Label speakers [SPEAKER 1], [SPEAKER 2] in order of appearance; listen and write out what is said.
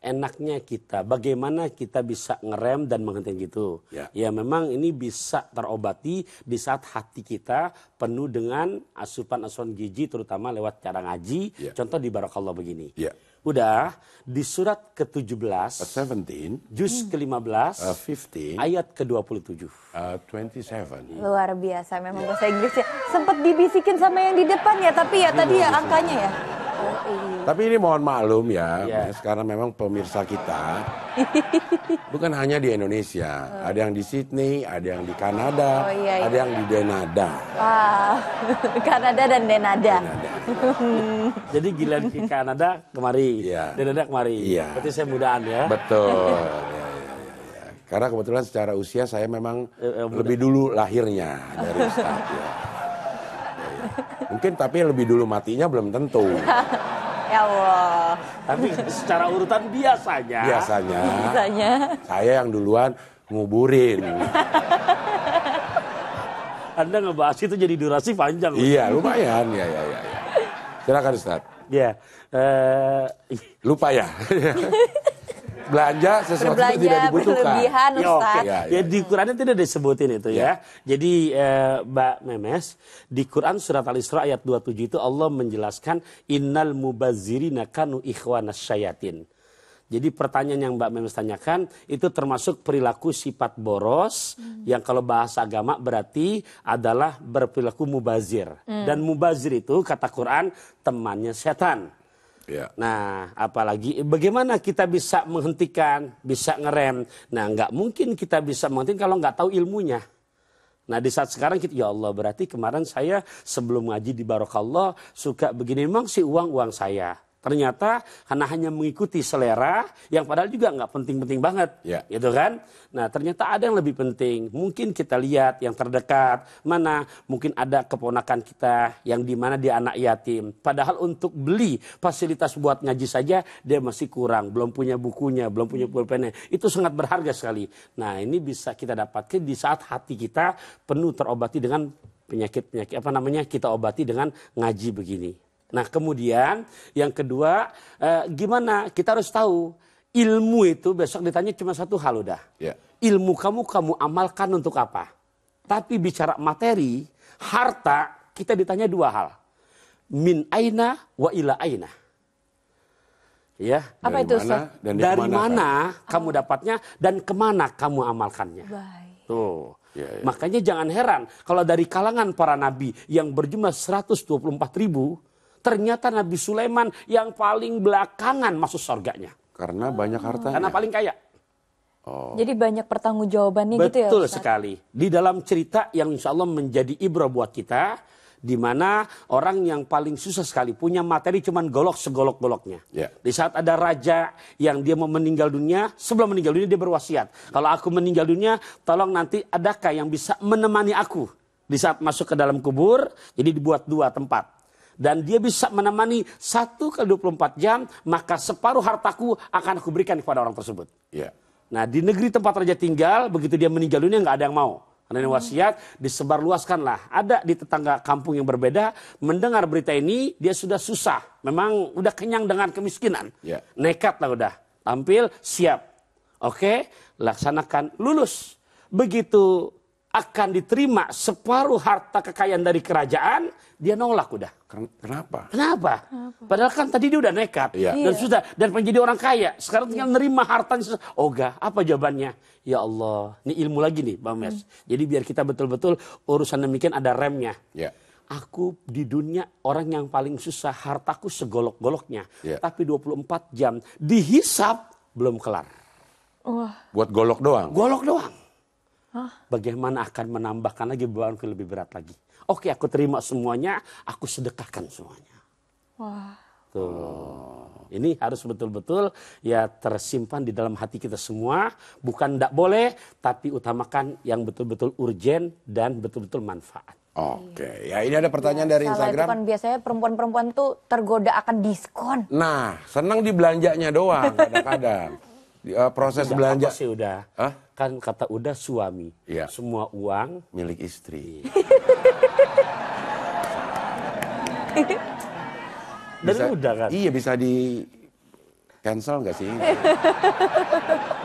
[SPEAKER 1] enaknya kita, bagaimana kita bisa ngerem dan menghentikan gitu. Ya. ya memang ini bisa terobati di saat hati kita penuh dengan asupan-asupan gizi terutama lewat cara ngaji. Ya. Contoh di Barakallah begini. Ya. Udah di surat ke-17 17 juz ke-15 15 ayat ke-27.
[SPEAKER 2] Uh, 27. Luar biasa memang bahasa Inggris ya. Sempat dibisikin sama yang di depan ya tapi ya tadi ya angkanya ya. Iya. Tapi ini mohon maklum ya, yeah. sekarang memang pemirsa kita bukan hanya di Indonesia, oh. ada yang di Sydney, ada yang di Kanada, oh, iya, iya. ada yang di Denada. Wow, Kanada dan Denada. Denada. Jadi giliran di Kanada kemari, yeah. Denada kemari. Yeah. Berarti saya mudaan ya. Betul. ya, ya, ya. Karena kebetulan secara usia saya memang uh, uh, lebih dulu lahirnya dari saat ya. Mungkin tapi lebih dulu matinya belum tentu.
[SPEAKER 1] ya Allah. Tapi secara urutan biasanya. Biasanya. Biasanya.
[SPEAKER 2] Saya yang duluan nguburin. Anda ngebahas itu jadi durasi panjang. Iya, lumayan. Ya, ya, ya. ya. Silakan Ustaz. Ya. Uh... Lupa ya.
[SPEAKER 1] belanja sesuatu belanja, yang tidak dibutuhkan. Ya, okay. ya, ya. ya di Qurannya tidak disebutin itu ya. ya. Jadi eh, Mbak Memes, di Quran surat Al-Isra ayat 27 itu Allah menjelaskan innal mubazzirina kanu ikhwanas syayatin. Jadi pertanyaan yang Mbak Memes tanyakan itu termasuk perilaku sifat boros hmm. yang kalau bahasa agama berarti adalah berperilaku mubazir. Hmm. Dan mubazir itu kata Quran temannya setan. Ya. Nah, apalagi bagaimana kita bisa menghentikan, bisa ngerem. Nah, nggak mungkin kita bisa menghentikan kalau nggak tahu ilmunya. Nah di saat sekarang kita, ya Allah berarti kemarin saya sebelum ngaji di Barokallah suka begini, memang sih uang uang saya. Ternyata karena hanya mengikuti selera yang padahal juga nggak penting-penting banget, ya. gitu kan? Nah ternyata ada yang lebih penting. Mungkin kita lihat yang terdekat mana, mungkin ada keponakan kita yang di mana dia anak yatim. Padahal untuk beli fasilitas buat ngaji saja dia masih kurang, belum punya bukunya, belum punya pulpennya. Itu sangat berharga sekali. Nah ini bisa kita dapatkan di saat hati kita penuh terobati dengan penyakit penyakit apa namanya kita obati dengan ngaji begini. Nah, kemudian yang kedua, eh, gimana? Kita harus tahu ilmu itu besok ditanya cuma satu hal udah. Ya. Ilmu kamu kamu amalkan untuk apa? Tapi bicara materi, harta kita ditanya dua hal. Min aina wa ila aina. Ya. Apa dari itu mana, dan dari mana kan? kamu dapatnya dan kemana kamu amalkannya? Baik. Tuh. Ya, ya. Makanya jangan heran kalau dari kalangan para nabi yang berjumlah 124 ribu Ternyata Nabi Sulaiman yang paling belakangan masuk surganya. Karena banyak harta, Karena paling kaya.
[SPEAKER 2] Oh. Jadi banyak pertanggungjawabannya Betul gitu ya. Betul
[SPEAKER 1] sekali. Di dalam cerita yang insya Allah menjadi ibro buat kita, di mana orang yang paling susah sekali punya materi cuman golok segolok-goloknya. Yeah. Di saat ada raja yang dia mau meninggal dunia, sebelum meninggal dunia dia berwasiat, kalau aku meninggal dunia, tolong nanti adakah yang bisa menemani aku di saat masuk ke dalam kubur? Jadi dibuat dua tempat dan dia bisa menemani satu ke 24 jam, maka separuh hartaku akan aku berikan kepada orang tersebut. Ya. Nah, di negeri tempat raja tinggal, begitu dia meninggal dunia nggak ada yang mau. Karena ini hmm. wasiat disebarluaskanlah. Ada di tetangga kampung yang berbeda mendengar berita ini dia sudah susah, memang udah kenyang dengan kemiskinan. Ya. Nekat lah udah. Tampil siap. Oke, laksanakan lulus. Begitu akan diterima separuh harta kekayaan dari kerajaan, dia nolak udah. Kenapa? Kenapa? Kenapa? Padahal kan tadi dia udah nekat iya. dan iya. sudah dan menjadi orang kaya. Sekarang iya. tinggal iya. nerima hartanya. Oga, apa jawabannya? Ya Allah, ini ilmu lagi nih, Bang Mes. Hmm. Jadi biar kita betul-betul urusan demikian ada remnya. Iya. aku di dunia orang yang paling susah, hartaku segolok-goloknya. Iya. Tapi 24 jam dihisap belum kelar. Wah. Buat golok doang. Golok doang. Bagaimana akan menambahkan lagi bebanku lebih berat lagi. Oke, aku terima semuanya, aku sedekahkan semuanya. Wah. Tuh. Ini harus betul-betul ya tersimpan di dalam hati kita semua. Bukan tidak boleh, tapi utamakan yang betul-betul urgent dan betul-betul manfaat. Oke, ya ini ada pertanyaan ya, dari Instagram. Itu kan
[SPEAKER 2] biasanya perempuan-perempuan tuh tergoda akan diskon. Nah, senang di belanjanya doang kadang-kadang. Ya, proses udah, belanja apa sih udah Hah? kan kata udah suami ya. semua uang milik istri iya. dan bisa, udah kan iya bisa di cancel nggak sih